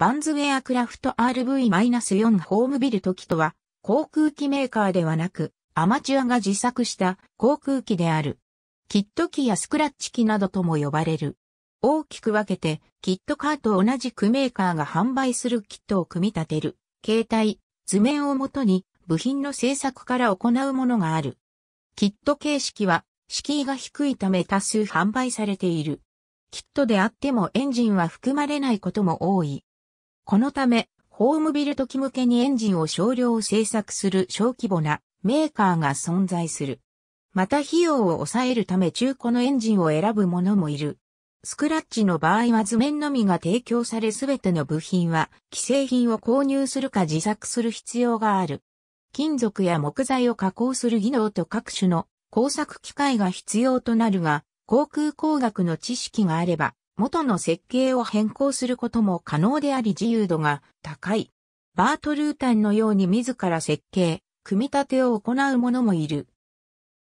バンズウェアクラフト RV-4 ホームビルト機とは、航空機メーカーではなく、アマチュアが自作した航空機である。キット機やスクラッチ機などとも呼ばれる。大きく分けて、キットカーと同じくメーカーが販売するキットを組み立てる、携帯、図面をもとに、部品の製作から行うものがある。キット形式は、敷居が低いため多数販売されている。キットであってもエンジンは含まれないことも多い。このため、ホームビル時向けにエンジンを少量製作する小規模なメーカーが存在する。また費用を抑えるため中古のエンジンを選ぶ者もいる。スクラッチの場合は図面のみが提供され全ての部品は既製品を購入するか自作する必要がある。金属や木材を加工する技能と各種の工作機械が必要となるが、航空工学の知識があれば元の設計を変更することも可能であり自由度が高い。バートルータンのように自ら設計、組み立てを行う者もいる。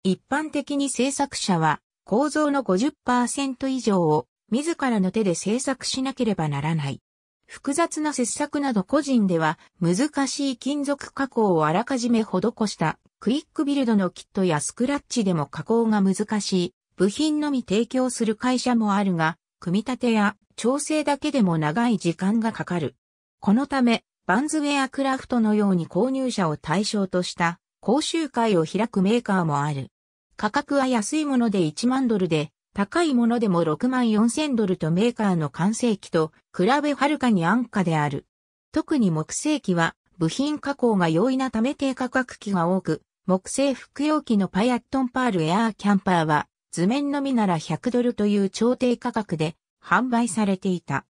一般的に制作者は構造の50%以上を自らの手で制作しなければならない。複雑な切削など個人では難しい金属加工をあらかじめ施したクイックビルドのキットやスクラッチでも加工が難しい部品のみ提供する会社もあるが組み立てや調整だけでも長い時間がかかる。このため、バンズウェアクラフトのように購入者を対象とした講習会を開くメーカーもある。価格は安いもので1万ドルで、高いものでも6万4000ドルとメーカーの完成機と比べはるかに安価である。特に木製機は部品加工が容易なため低価格機が多く、木製服用機のパイアットンパールエアーキャンパーは図面のみなら100ドルという調停価格で販売されていた。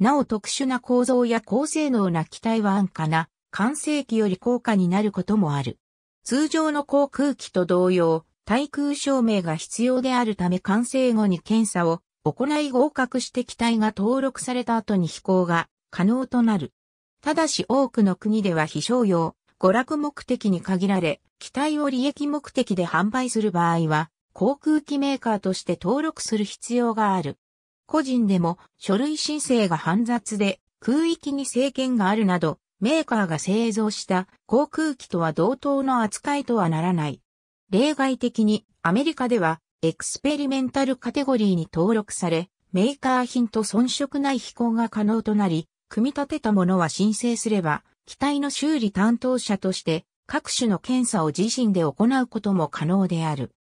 なお特殊な構造や高性能な機体は安価な、完成機より高価になることもある。通常の航空機と同様、対空証明が必要であるため完成後に検査を行い合格して機体が登録された後に飛行が可能となる。ただし多くの国では非商用、娯楽目的に限られ、機体を利益目的で販売する場合は、航空機メーカーとして登録する必要がある。個人でも書類申請が煩雑で空域に制限があるなど、メーカーが製造した航空機とは同等の扱いとはならない。例外的にアメリカではエクスペリメンタルカテゴリーに登録され、メーカー品と遜色ない飛行が可能となり、組み立てたものは申請すれば、機体の修理担当者として各種の検査を自身で行うことも可能である。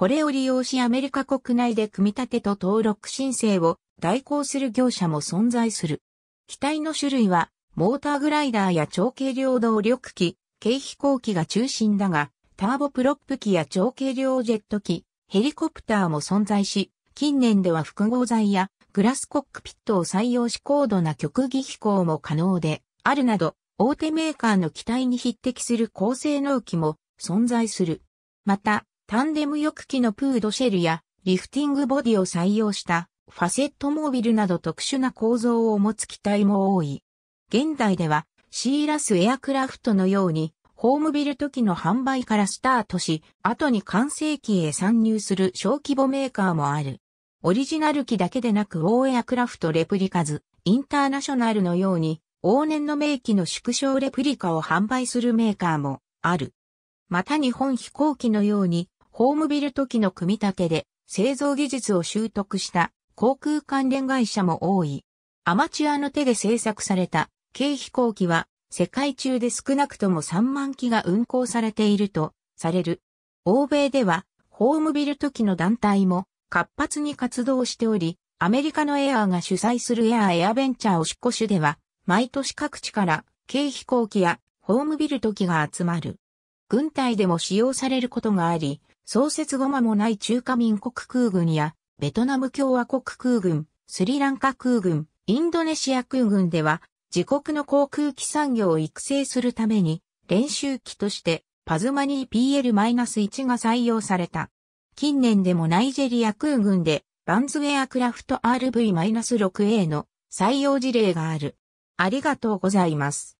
これを利用しアメリカ国内で組み立てと登録申請を代行する業者も存在する。機体の種類は、モーターグライダーや長軽量動力機、軽飛行機が中心だが、ターボプロップ機や長軽量ジェット機、ヘリコプターも存在し、近年では複合材やグラスコックピットを採用し高度な極技飛行も可能であるなど、大手メーカーの機体に匹敵する高性能機も存在する。また、タンデム翼機のプードシェルやリフティングボディを採用したファセットモービルなど特殊な構造を持つ機体も多い。現代ではシーラスエアクラフトのようにホームビル時の販売からスタートし、後に完成機へ参入する小規模メーカーもある。オリジナル機だけでなくオーエアクラフトレプリカズ、インターナショナルのように、往年の名機の縮小レプリカを販売するメーカーもある。また日本飛行機のように、ホームビル時の組み立てで製造技術を習得した航空関連会社も多い。アマチュアの手で製作された軽飛行機は世界中で少なくとも3万機が運行されているとされる。欧米ではホームビル時の団体も活発に活動しており、アメリカのエアーが主催するエアーエアベンチャーおしっこュでは、毎年各地から軽飛行機やホームビル時が集まる。軍隊でも使用されることがあり、創設後間もない中華民国空軍や、ベトナム共和国空軍、スリランカ空軍、インドネシア空軍では、自国の航空機産業を育成するために、練習機として、パズマニー PL-1 が採用された。近年でもナイジェリア空軍で、バンズウェアクラフト RV-6A の採用事例がある。ありがとうございます。